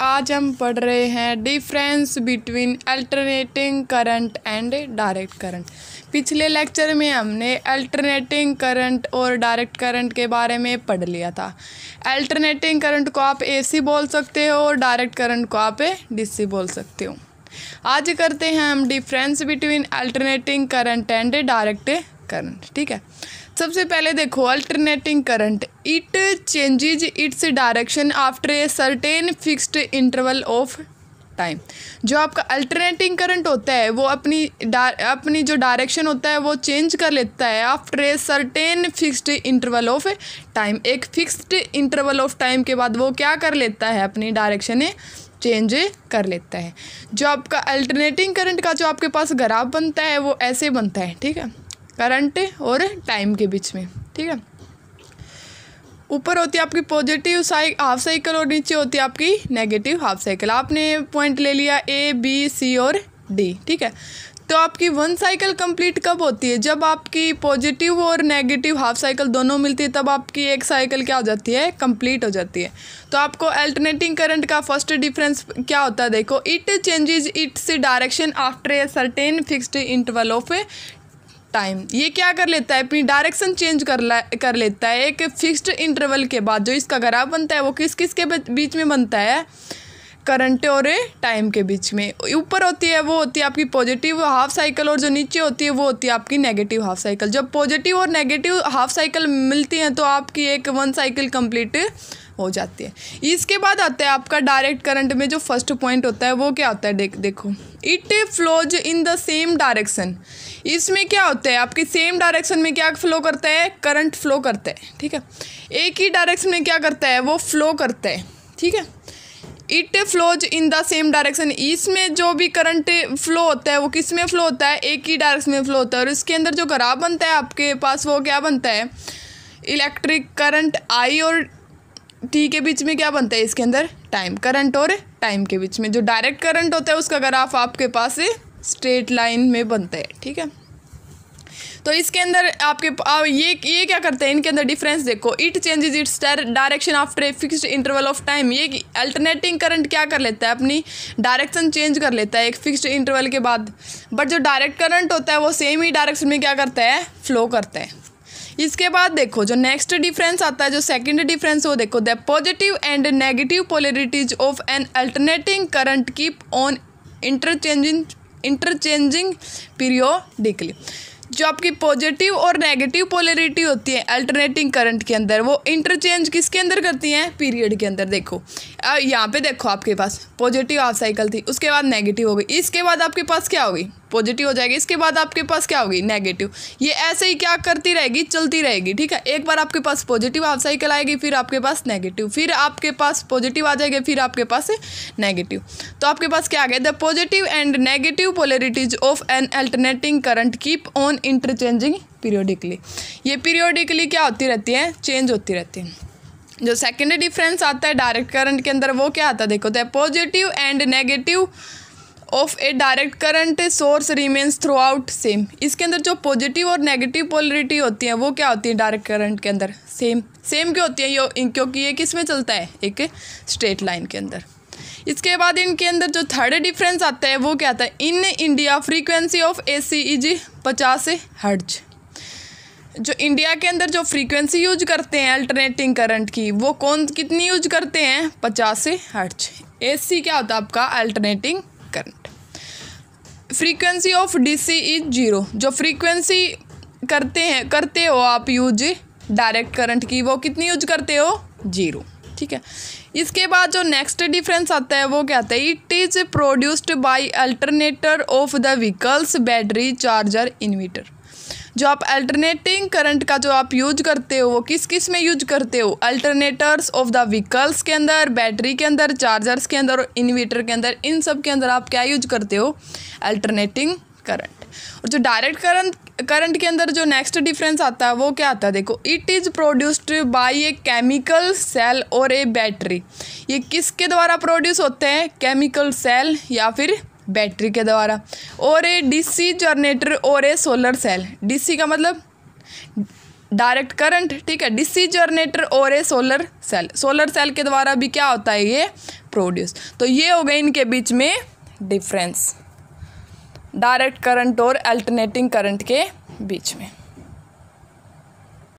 आज हम पढ़ रहे हैं difference between alternating current and direct current पिछले लेक्चर में हमने अल्टरनेटिंग करंट और डायरेक्ट करंट के बारे में पढ़ लिया था अल्टरनेटिंग करंट को आप एसी बोल सकते हो और डायरेक्ट करंट को आप डीसी बोल सकते हो आज करते हैं हम difference between alternating current and direct current ठीक है सबसे पहले देखो alternating current it changes its direction after a certain fixed interval of time जो आपका अल्टरनेटिंग करंट होता है वो अपनी अपनी जो डायरेक्शन होता है वो चेंज कर लेता है after a certain fixed interval of time एक फिक्स्ड इंटरवल ऑफ टाइम के बाद वो क्या कर लेता है अपनी डायरेक्शन चेंज कर लेता है जो आपका अल्टरनेटिंग करंट का जो आपके पास ग्राफ बनता है वो ऐसे बनता है ठीक है करंट और टाइम के बीच में ठीक है ऊपर होती है आपकी पॉजिटिव साइक हाफ साइकिल और नीचे होती है आपकी नेगेटिव हाफ साइकिल आपने पॉइंट ले लिया ए बी सी और डी ठीक है तो आपकी वन साइकिल कंप्लीट कब होती है जब आपकी पॉजिटिव और नेगेटिव हाफ साइकिल दोनों मिलती है तब आपकी एक साइकिल क्या हो जाती है कंप्लीट हो जाती है तो आपको अल्टरनेटिंग करंट का फर्स्ट डिफरेंस क्या होता है देखो it changes its direction after a certain fixed interval of time ये क्या कर लेता है अपनी डायरेक्शन चेंज कर ला कर लेता है एक फिक्स्ड इंटरवल के बाद जो इसका ग्राफ बनता है वो किस किस के बीच में बनता है करंट और टाइम के बीच में ऊपर होती है वो होती है आपकी पॉजिटिव हाफ साइकिल और जो नीचे होती है वो होती है आपकी नेगेटिव हाफ साइकिल जब पॉजिटिव और नेगेटिव हाफ साइकिल मिलती हैं तो आपकी एक वन साइकिल कंप्लीट हो जाती है इसके बाद आता है आपका डायरेक्ट करंट में जो फर्स्ट पॉइंट होता है वो क्या होता है देख देखो it flows in the same direction इसमें क्या होता है आपके सेम डायरेक्शन में क्या फ्लो करता है करंट फ्लो करता है ठीक है एक ही डायरेक्शन में क्या करता है वो फ्लो करता है ठीक है it flows in the same direction इसमें जो भी करंट फ्लो होता है वो किस में फ्लो होता है एक ही डायरेक्शन में फ्लो होता है और इसके अंदर जो ग्राफ बनता है आपके पास वो क्या बनता है इलेक्ट्रिक करंट आई और टी के बीच में क्या बनता है इसके अंदर टाइम करंट और टाइम के बीच में जो डायरेक्ट करंट होता है उसका ग्राफ आपके पास स्ट्रेट लाइन में बनता है ठीक है तो इसके अंदर आपके आ, ये ये क्या करते हैं इनके अंदर डिफरेंस देखो it changes its direction after a fixed interval of time ये अल्टरनेटिंग करंट क्या कर लेता है अपनी डायरेक्शन चेंज कर लेता है एक फिक्स्ड इंटरवल के बाद बट जो डायरेक्ट करंट होता है वो सेम ही डायरेक्शन में क्या करता है फ्लो करता है इसके बाद देखो जो नेक्स्ट डिफरेंस आता है जो सेकंड डिफरेंस वो देखो the positive and negative polarities of an alternating current keep on interchanging interchanging periodically जो आपकी पॉजिटिव और नेगेटिव पोलरिटी होती है अल्टरनेटिंग करंट के अंदर वो इंटरचेंज किसके अंदर करती हैं पीरियड के अंदर देखो यहाँ पे देखो आपके पास पॉजिटिव हाफ साइकिल थी उसके बाद नेगेटिव हो गई इसके बाद आपके पास क्या होगी पॉजिटिव हो जाएगी इसके बाद आपके पास क्या होगी नेगेटिव ये ऐसे ही क्या करती रहेगी चलती रहेगी ठीक है एक बार आपके पास पॉजिटिव आप साइकिल आएगी फिर आपके पास नेगेटिव फिर आपके पास पॉजिटिव आ जाएगा फिर आपके पास नेगेटिव तो आपके पास क्या आ गया the positive and negative polarities of an alternating current keep on interchanging periodically ये पीरियोडिकली क्या होती रहती है चेंज होती रहती है जो सेकेंडरी डिफरेंस आता है डायरेक्ट करंट के अंदर वो क्या आता है देखो the positive and negative of a direct current source remains throughout same इसके अंदर जो पॉजिटिव और नेगेटिव पोलरिटी होती है वो क्या होती है डायरेक्ट करंट के अंदर सेम सेम क्यों होती है यो क्योंकि ये किस में चलता है एक स्ट्रेट लाइन के अंदर इसके बाद इनके अंदर जो थर्ड डिफरेंस आता है वो क्या आता है in India frequency of A C e g पचास हर्ज जो इंडिया के अंदर जो फ्रीक्वेंसी यूज करते हैं अल्टरनेटिंग करंट की वो कौन कितनी यूज करते हैं पचास हर्ज ए सी क्या होता है आपका alternating current frequency of DC is zero जो फ्रीक्वेंसी करते हैं करते हो आप यूज डायरेक्ट करंट की वो कितनी यूज करते हो जीरो ठीक है इसके बाद जो नेक्स्ट डिफरेंस आता है वो क्या आता है it is produced by alternator of the vehicles battery charger inverter जो आप अल्टरनेटिंग करंट का जो आप यूज करते हो वो किस किस में यूज करते हो अल्टरनेटर्स ऑफ द व्हीकल्स के अंदर बैटरी के अंदर चार्जर्स के अंदर और इन्वर्टर के अंदर इन सब के अंदर आप क्या यूज करते हो अल्टरनेटिंग करंट और जो डायरेक्ट करंट करंट के अंदर जो नेक्स्ट डिफरेंस आता है वो क्या आता है देखो it is produced by a chemical cell और ए बैटरी ये किसके द्वारा प्रोड्यूस होते हैं केमिकल सेल या फिर बैटरी के द्वारा और ए डीसी जनरेटर और ए सोलर सेल डीसी का मतलब डायरेक्ट करंट ठीक है डीसी जनरेटर और a solar cell solar cell के द्वारा भी क्या होता है ये प्रोड्यूस तो ये हो गए इनके बीच में डिफरेंस डायरेक्ट करंट और अल्टरनेटिंग करंट के बीच में